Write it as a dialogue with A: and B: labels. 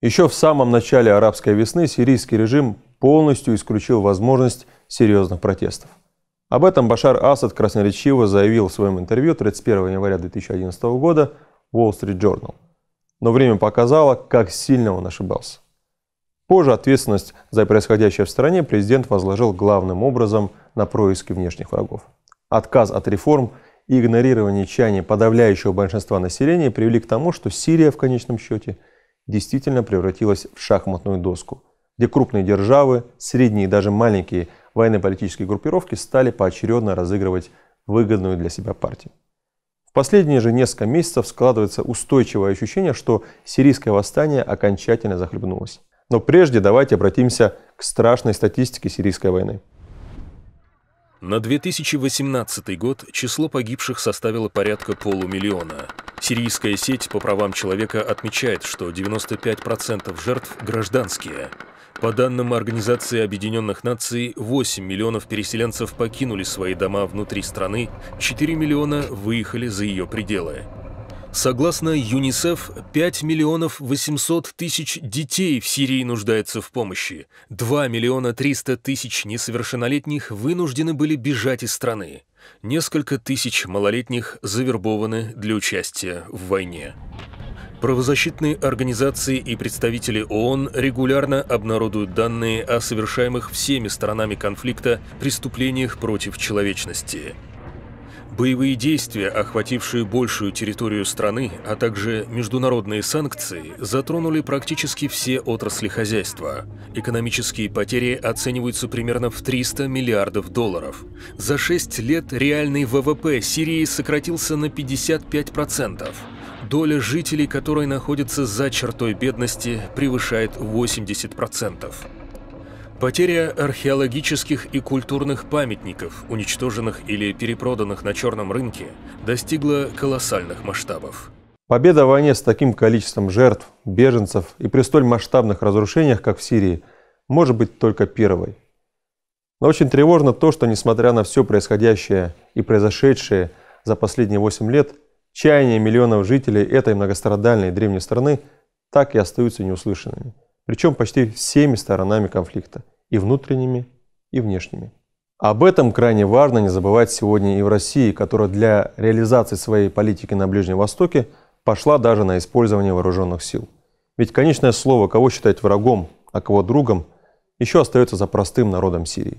A: Еще в самом начале арабской весны сирийский режим полностью исключил возможность серьезных протестов. Об этом Башар Асад красноречиво заявил в своем интервью 31 января 2011 года в Wall Street Journal. Но время показало, как сильно он ошибался. Позже ответственность за происходящее в стране президент возложил главным образом на происки внешних врагов. Отказ от реформ и игнорирование чаяния подавляющего большинства населения привели к тому, что Сирия в конечном счете действительно превратилась в шахматную доску, где крупные державы, средние и даже маленькие военно-политические группировки стали поочередно разыгрывать выгодную для себя партию. В последние же несколько месяцев складывается устойчивое ощущение, что сирийское восстание окончательно захлебнулось. Но прежде давайте обратимся к страшной статистике сирийской войны.
B: На 2018 год число погибших составило порядка полумиллиона – Сирийская сеть по правам человека отмечает, что 95% жертв – гражданские. По данным Организации Объединенных Наций, 8 миллионов переселенцев покинули свои дома внутри страны, 4 миллиона выехали за ее пределы. Согласно ЮНИСЕФ, 5 миллионов 800 тысяч детей в Сирии нуждаются в помощи. 2 миллиона 300 тысяч несовершеннолетних вынуждены были бежать из страны. Несколько тысяч малолетних завербованы для участия в войне. Правозащитные организации и представители ООН регулярно обнародуют данные о совершаемых всеми сторонами конфликта преступлениях против человечности – Боевые действия, охватившие большую территорию страны, а также международные санкции, затронули практически все отрасли хозяйства. Экономические потери оцениваются примерно в 300 миллиардов долларов. За 6 лет реальный ВВП Сирии сократился на 55%. Доля жителей, которые находятся за чертой бедности, превышает 80%. Потеря археологических и культурных памятников, уничтоженных или перепроданных на черном рынке, достигла колоссальных масштабов.
A: Победа в войне с таким количеством жертв, беженцев и при столь масштабных разрушениях, как в Сирии, может быть только первой. Но очень тревожно то, что несмотря на все происходящее и произошедшее за последние 8 лет, чаяния миллионов жителей этой многострадальной древней страны так и остаются неуслышанными причем почти всеми сторонами конфликта, и внутренними, и внешними. Об этом крайне важно не забывать сегодня и в России, которая для реализации своей политики на Ближнем Востоке пошла даже на использование вооруженных сил. Ведь конечное слово, кого считать врагом, а кого другом, еще остается за простым народом Сирии.